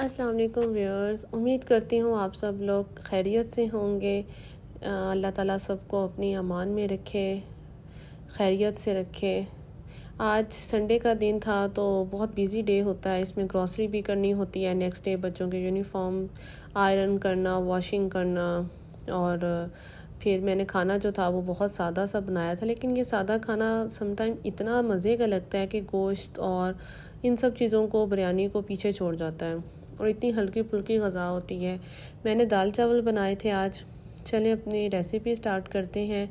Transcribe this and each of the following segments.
अस्सलाम वालेकुम व्यूअर्स उम्मीद करती हूँ आप सब लोग खैरियत से होंगे अल्लाह ताला सबको अपनी अमान में रखे खैरियत से रखे आज संडे का दिन था तो बहुत बिज़ी डे होता है इसमें ग्रॉसरी भी करनी होती है नेक्स्ट डे बच्चों के यूनिफॉर्म आयरन करना वॉशिंग करना और फिर मैंने खाना जो था वो बहुत सादा सा बनाया था लेकिन ये सादा खाना समटाइम इतना मज़े का लगता है कि गोश्त और इन सब चीज़ों को बिरयानी को पीछे छोड़ जाता है और इतनी हल्की फुल्की गज़ा होती है मैंने दाल चावल बनाए थे आज चलें अपनी रेसिपी स्टार्ट करते हैं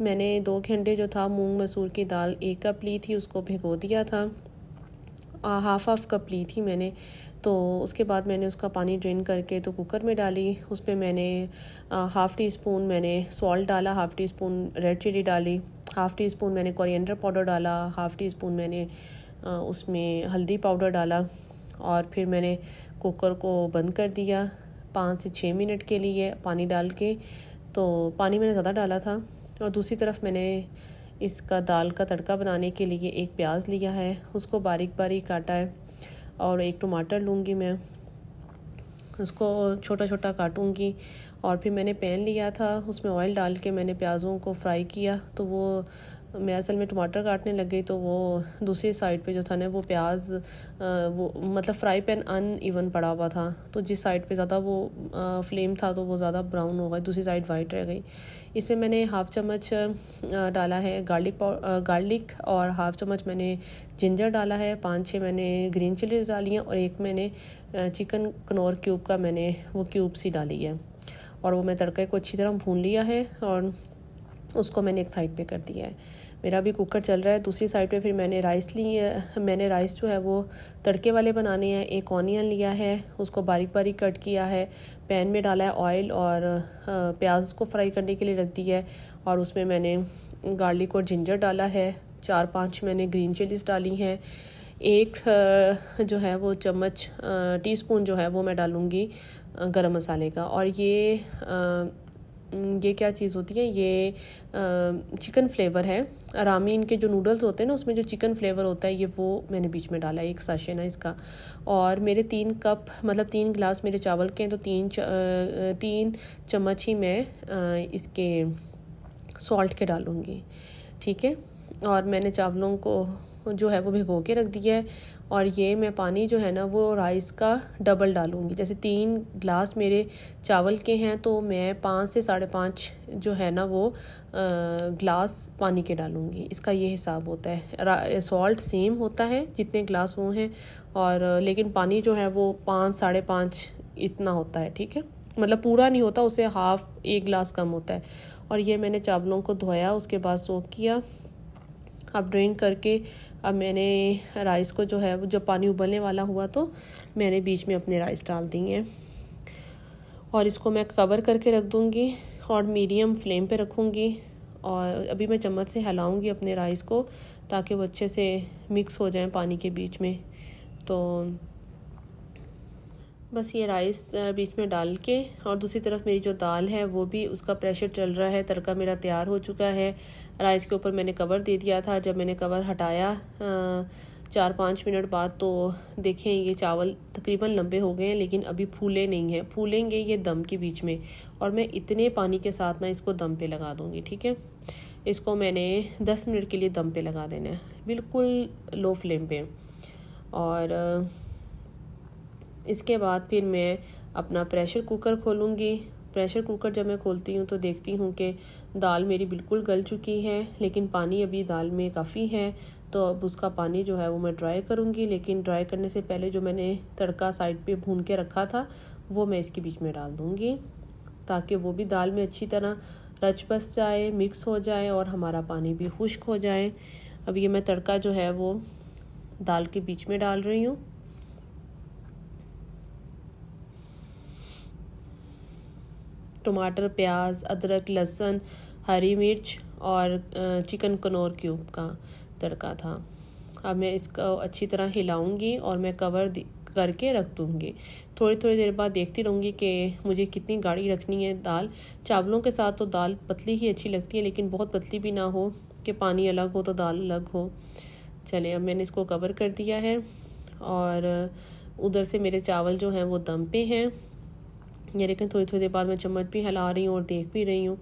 मैंने दो घंटे जो था मूंग मसूर की दाल एक कप ली थी उसको भिगो दिया था हाफ़ हाफ़ कप ली थी मैंने तो उसके बाद मैंने उसका पानी ड्रेन करके तो कुकर में डाली उस पर मैंने हाफ़ टी स्पून मैंने सॉल्ट डाला half teaspoon red chilli डाली हाफ़ टी स्पून मैंने कोरिएंडर पाउडर डाला हाफ़ टी स्पून मैंने उसमें हल्दी पाउडर डाला और फिर मैंने कुकर को बंद कर दिया पाँच से छः मिनट के लिए पानी डाल के तो पानी मैंने ज़्यादा डाला था और दूसरी तरफ मैंने इसका दाल का तड़का बनाने के लिए एक प्याज लिया है उसको बारीक बारीक काटा है और एक टमाटर लूँगी मैं उसको छोटा छोटा काटूँगी और फिर मैंने पैन लिया था उसमें ऑयल डाल के मैंने प्याज़ों को फ्राई किया तो वो मैं असल में टमाटर काटने लग गई तो वो दूसरी साइड पे जो था ना वो प्याज वो मतलब फ्राई पैन अन इवन पड़ा हुआ था तो जिस साइड पे ज़्यादा वो फ्लेम था तो वो ज़्यादा ब्राउन हो गई दूसरी साइड वाइट रह गई इसे मैंने हाफ़ चम्मच डाला है गार्लिक गार्लिक और हाफ़ चम्मच मैंने जिंजर डाला है पाँच छः मैंने ग्रीन चिलीज डाली हैं और एक मैंने चिकन कनौर क्यूब का मैंने वो क्यूब सी डाली है और वो मैं तड़के को अच्छी तरह भून लिया है और उसको मैंने एक साइड पे कर दिया है मेरा भी कुकर चल रहा है दूसरी साइड पे फिर मैंने राइस ली है मैंने राइस जो है वो तड़के वाले बनाने हैं एक ऑनियन लिया है उसको बारीक बारीक कट किया है पैन में डाला है ऑयल और प्याज को फ्राई करने के लिए रख दिया है और उसमें मैंने गार्लिक और जिंजर डाला है चार पाँच मैंने ग्रीन चिलीज डाली हैं एक जो है वो चम्मच टीस्पून जो है वो मैं डालूँगी गरम मसाले का और ये ये क्या चीज़ होती है ये चिकन फ्लेवर है रामी इनके जो नूडल्स होते हैं ना उसमें जो चिकन फ्लेवर होता है ये वो मैंने बीच में डाला है एक साशे ना इसका और मेरे तीन कप मतलब तीन गिलास मेरे चावल के हैं तो तीन च, तीन चम्मच ही मैं इसके सॉल्ट के डालूँगी ठीक है और मैंने चावलों को जो है वो भिगो के रख दिया है और ये मैं पानी जो है ना वो राइस का डबल डालूँगी जैसे तीन ग्लास मेरे चावल के हैं तो मैं पाँच से साढ़े पाँच जो है ना वो ग्लास पानी के डालूँगी इसका ये हिसाब होता है सॉल्ट सेम होता है जितने ग्लास वो हैं और लेकिन पानी जो है वो पाँच साढ़े पाँच इतना होता है ठीक है मतलब पूरा नहीं होता उसे हाफ़ एक गिलास कम होता है और ये मैंने चावलों को धोया उसके बाद सोख किया अब ड्रेन करके अब मैंने राइस को जो है वो जब पानी उबलने वाला हुआ तो मैंने बीच में अपने राइस डाल दिए और इसको मैं कवर करके रख दूँगी और मीडियम फ्लेम पे रखूँगी और अभी मैं चम्मच से हिलाऊँगी अपने राइस को ताकि वो अच्छे से मिक्स हो जाए पानी के बीच में तो बस ये राइस बीच में डाल के और दूसरी तरफ मेरी जो दाल है वो भी उसका प्रेशर चल रहा है तड़का मेरा तैयार हो चुका है राइस के ऊपर मैंने कवर दे दिया था जब मैंने कवर हटाया चार पाँच मिनट बाद तो देखें ये चावल तकरीबन लंबे हो गए हैं लेकिन अभी फूले नहीं हैं फूलेंगे ये दम के बीच में और मैं इतने पानी के साथ ना इसको दम पर लगा दूँगी ठीक है इसको मैंने दस मिनट के लिए दम पर लगा देना है बिल्कुल लो फ्लेम पर और इसके बाद फिर मैं अपना प्रेशर कुकर खोलूँगी प्रेशर कुकर जब मैं खोलती हूँ तो देखती हूँ कि दाल मेरी बिल्कुल गल चुकी है लेकिन पानी अभी दाल में काफ़ी है तो अब उसका पानी जो है वो मैं ड्राई करूँगी लेकिन ड्राई करने से पहले जो मैंने तड़का साइड पे भून के रखा था वो मैं इसके बीच में डाल दूँगी ताकि वो भी दाल में अच्छी तरह रच बस जाए मिक्स हो जाए और हमारा पानी भी खुश्क हो जाए अब ये मैं तड़का जो है वो दाल के बीच में डाल रही हूँ टमाटर प्याज अदरक लहसुन हरी मिर्च और चिकन कनौर क्यूब का तड़का था अब मैं इसको अच्छी तरह हिलाऊंगी और मैं कवर करके रख दूँगी थोड़ी थोड़ी देर बाद देखती रहूँगी कि मुझे कितनी गाढ़ी रखनी है दाल चावलों के साथ तो दाल पतली ही अच्छी लगती है लेकिन बहुत पतली भी ना हो कि पानी अलग हो तो दाल अलग हो चले अब मैंने इसको कवर कर दिया है और उधर से मेरे चावल जो हैं वो दम पे हैं ये देखें थोड़ी थोड़ी देर बाद मैं चम्मच भी हिला रही हूँ और देख भी रही हूँ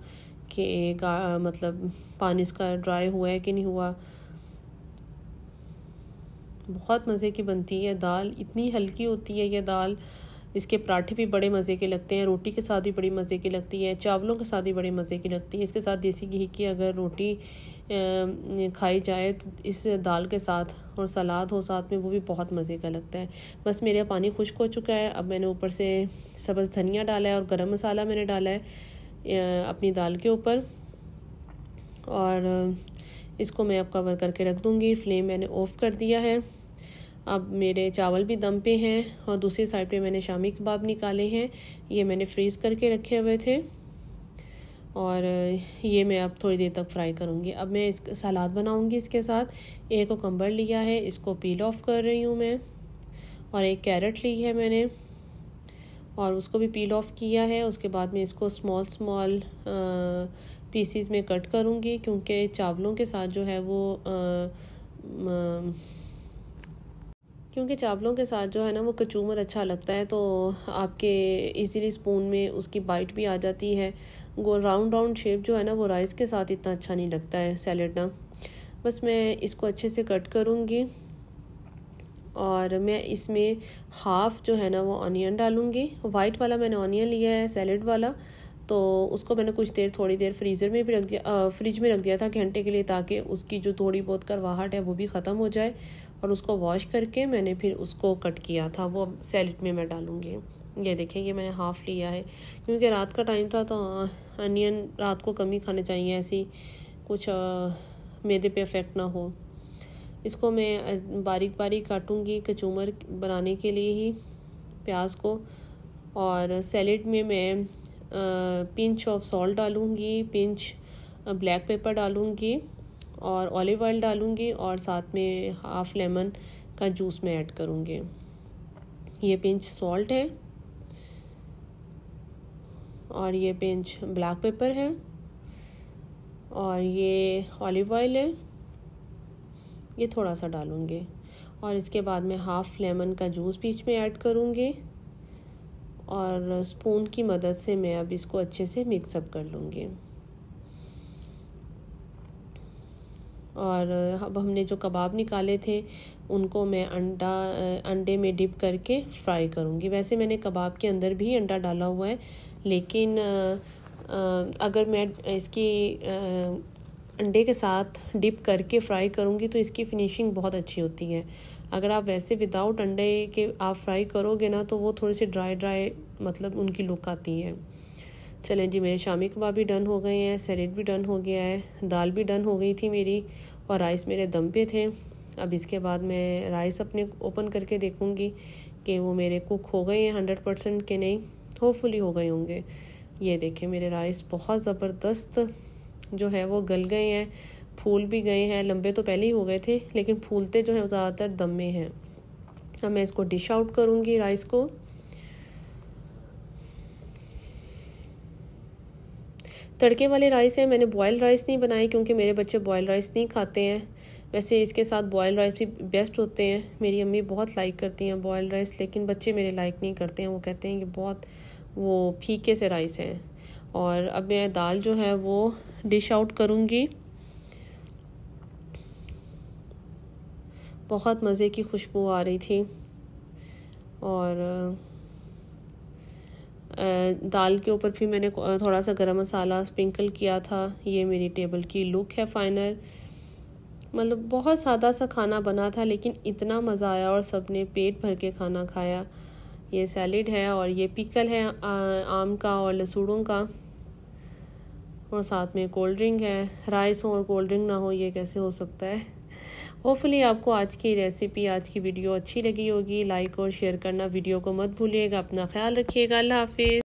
कि मतलब पानी इसका ड्राई हुआ है कि नहीं हुआ बहुत मज़े की बनती है दाल इतनी हल्की होती है यह दाल इसके पराठे भी बड़े मज़े के लगते हैं रोटी के साथ भी बड़ी मज़े की लगती है चावलों के साथ भी बड़े मज़े की लगती है इसके साथ देसी घी की अगर रोटी खाई जाए तो इस दाल के साथ और सलाद हो साथ में वो भी बहुत मज़े का लगता है बस मेरा पानी खुश्क हो चुका है अब मैंने ऊपर से सब्ज़ धनिया डाला है और गरम मसाला मैंने डाला है अपनी दाल के ऊपर और इसको मैं अब कवर करके रख दूँगी फ्लेम मैंने ऑफ़ कर दिया है अब मेरे चावल भी दम पे हैं और दूसरी साइड पे मैंने शामी कबाब निकाले हैं ये मैंने फ्रीज़ करके रखे हुए थे और ये मैं अब थोड़ी देर तक फ्राई करूँगी अब मैं इस सलाद बनाऊँगी इसके साथ एक कोकम्बर लिया है इसको पील ऑफ कर रही हूँ मैं और एक कैरेट ली है मैंने और उसको भी पील ऑफ किया है उसके बाद मैं इसको स्मॉल स्मॉल पीसीस में कट करूँगी क्योंकि चावलों के साथ जो है वो आ, आ, क्योंकि चावलों के साथ जो है ना वो कचूमर अच्छा लगता है तो आपके इजीली स्पून में उसकी बाइट भी आ जाती है वो राउंड राउंड शेप जो है ना वो राइस के साथ इतना अच्छा नहीं लगता है सैलड ना बस मैं इसको अच्छे से कट करूँगी और मैं इसमें हाफ़ जो है ना वो ऑनियन डालूँगी वाइट वाला मैंने ऑनियन लिया है सैलड वाला तो उसको मैंने कुछ देर थोड़ी देर फ्रीज़र में भी रख दिया फ्रिज में रख दिया था घंटे के लिए ताकि उसकी जो थोड़ी बहुत करवाहट है वो भी ख़त्म हो जाए और उसको वॉश करके मैंने फिर उसको कट किया था वो सैलड में मैं डालूँगी ये देखें ये मैंने हाफ़ लिया है क्योंकि रात का टाइम था तो अनियन रात को कम ही खाने चाहिए ऐसी कुछ मैदे पे अफेक्ट ना हो इसको मैं बारीक बारीक काटूँगी कचूमर बनाने के लिए ही प्याज को और सैलड में मैं पिंच ऑफ सॉल्ट डालूँगी पिंच ब्लैक पेपर डालूँगी और ऑलिव ऑयल डालूँगी और साथ में हाफ़ लेमन का जूस मैं ऐड करूँगी ये पिंच सॉल्ट है और ये पिंच ब्लैक पेपर है और ये ऑलिव ऑयल है ये थोड़ा सा डालूँगी और इसके बाद मैं हाफ़ लेमन का जूस बीच में ऐड करूँगी और स्पून की मदद से मैं अब इसको अच्छे से मिक्सअप कर लूँगी और अब हमने जो कबाब निकाले थे उनको मैं अंडा अंडे में डिप करके फ्राई करूँगी वैसे मैंने कबाब के अंदर भी अंडा डाला हुआ है लेकिन अगर मैं इसकी अंडे के साथ डिप करके फ्राई करूँगी तो इसकी फिनिशिंग बहुत अच्छी होती है अगर आप वैसे विदाउट अंडे के आप फ्राई करोगे ना तो वो थोड़ी सी ड्राई ड्राई मतलब उनकी लुक आती है चलें जी मेरे शामी कबाब भी डन हो गए हैं सैलेड भी डन हो गया है दाल भी डन हो गई थी मेरी और राइस मेरे दम पे थे अब इसके बाद मैं राइस अपने ओपन करके देखूँगी कि वो मेरे कुक हो गए हैं हंड्रेड परसेंट के नहीं होपफुली हो गए होंगे ये देखें मेरे राइस बहुत ज़बरदस्त जो है वो गल गए हैं फूल भी गए हैं लंबे तो पहले ही हो गए थे लेकिन फूलते जो हैं ज़्यादातर दम में हैं अब मैं इसको डिश आउट करूँगी राइस को तड़के वाले राइस हैं मैंने बॉयल राइस नहीं बनाए क्योंकि मेरे बच्चे बॉयल राइस नहीं खाते हैं वैसे इसके साथ बॉयल राइस भी बेस्ट होते हैं मेरी अम्मी बहुत लाइक करती हैं बॉयल राइस लेकिन बच्चे मेरे लाइक नहीं करते हैं वो कहते हैं कि बहुत वो फीके से राइस हैं और अब मैं दाल जो है वो डिश आउट करूँगी बहुत मज़े की खुशबू आ रही थी और दाल के ऊपर फिर मैंने थोड़ा सा गरम मसाला स्प्रिंकल किया था ये मेरी टेबल की लुक है फाइनल मतलब बहुत सादा सा खाना बना था लेकिन इतना मज़ा आया और सब ने पेट भर के खाना खाया ये सैलड है और ये पिकल है आम का और लसूड़ों का और साथ में कोल्ड ड्रिंक है राइस हो और कोल्ड ड्रिंक ना हो ये कैसे हो सकता है होपफुली आपको आज की रेसिपी आज की वीडियो अच्छी लगी होगी लाइक और शेयर करना वीडियो को मत भूलिएगा अपना ख्याल रखिएगा अल्लाह हाफिज़